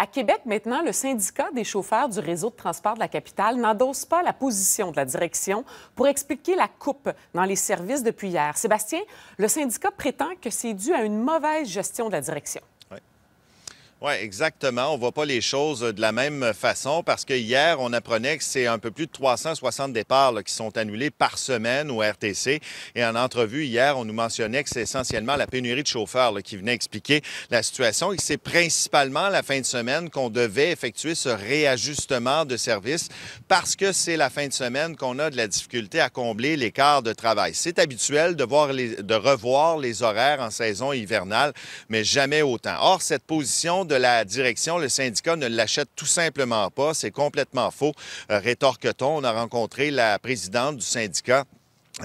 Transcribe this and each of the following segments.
À Québec, maintenant, le syndicat des chauffeurs du réseau de transport de la capitale n'endosse pas la position de la direction pour expliquer la coupe dans les services depuis hier. Sébastien, le syndicat prétend que c'est dû à une mauvaise gestion de la direction. Oui, exactement. On ne voit pas les choses de la même façon parce que hier, on apprenait que c'est un peu plus de 360 départs qui sont annulés par semaine au RTC. Et en entrevue hier, on nous mentionnait que c'est essentiellement la pénurie de chauffeurs qui venait expliquer la situation et que c'est principalement la fin de semaine qu'on devait effectuer ce réajustement de service parce que c'est la fin de semaine qu'on a de la difficulté à combler l'écart de travail. C'est habituel de, voir les, de revoir les horaires en saison hivernale, mais jamais autant. Or, cette position de la direction, le syndicat ne l'achète tout simplement pas. C'est complètement faux, euh, rétorque-t-on. On a rencontré la présidente du syndicat.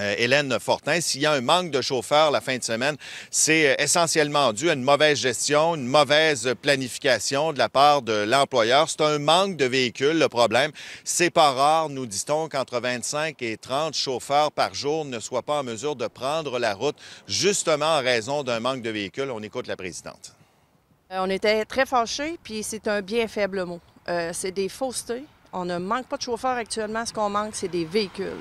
Euh, Hélène Fortin, s'il y a un manque de chauffeurs la fin de semaine, c'est euh, essentiellement dû à une mauvaise gestion, une mauvaise planification de la part de l'employeur. C'est un manque de véhicules, le problème. C'est pas rare, nous dit-on, qu'entre 25 et 30 chauffeurs par jour ne soient pas en mesure de prendre la route, justement en raison d'un manque de véhicules. On écoute la présidente. Euh, on était très fâchés, puis c'est un bien faible mot. Euh, c'est des faussetés. On ne manque pas de chauffeurs actuellement. Ce qu'on manque, c'est des véhicules.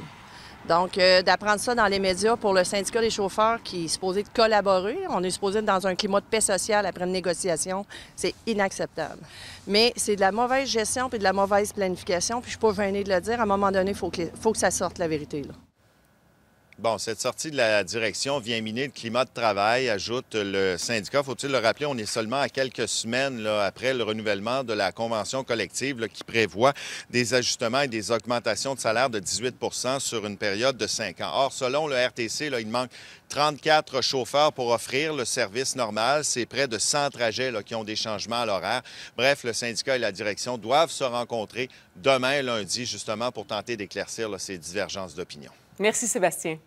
Donc, euh, d'apprendre ça dans les médias pour le syndicat des chauffeurs qui est supposé de collaborer, on est supposé être dans un climat de paix sociale après une négociation, c'est inacceptable. Mais c'est de la mauvaise gestion puis de la mauvaise planification, puis je peux pas de le dire, à un moment donné, il faut que, ça sorte, la vérité. Bon, cette sortie de la direction vient miner le climat de travail, ajoute le syndicat. Faut-il le rappeler, on est seulement à quelques semaines après le renouvellement de la convention collective qui prévoit des ajustements et des augmentations de salaire de 18 sur une période de 5 ans. Or, selon le RTC, il manque 34 chauffeurs pour offrir le service normal. C'est près de 100 trajets qui ont des changements à l'horaire. Bref, le syndicat et la direction doivent se rencontrer demain, lundi, justement, pour tenter d'éclaircir ces divergences d'opinion. Merci Sébastien.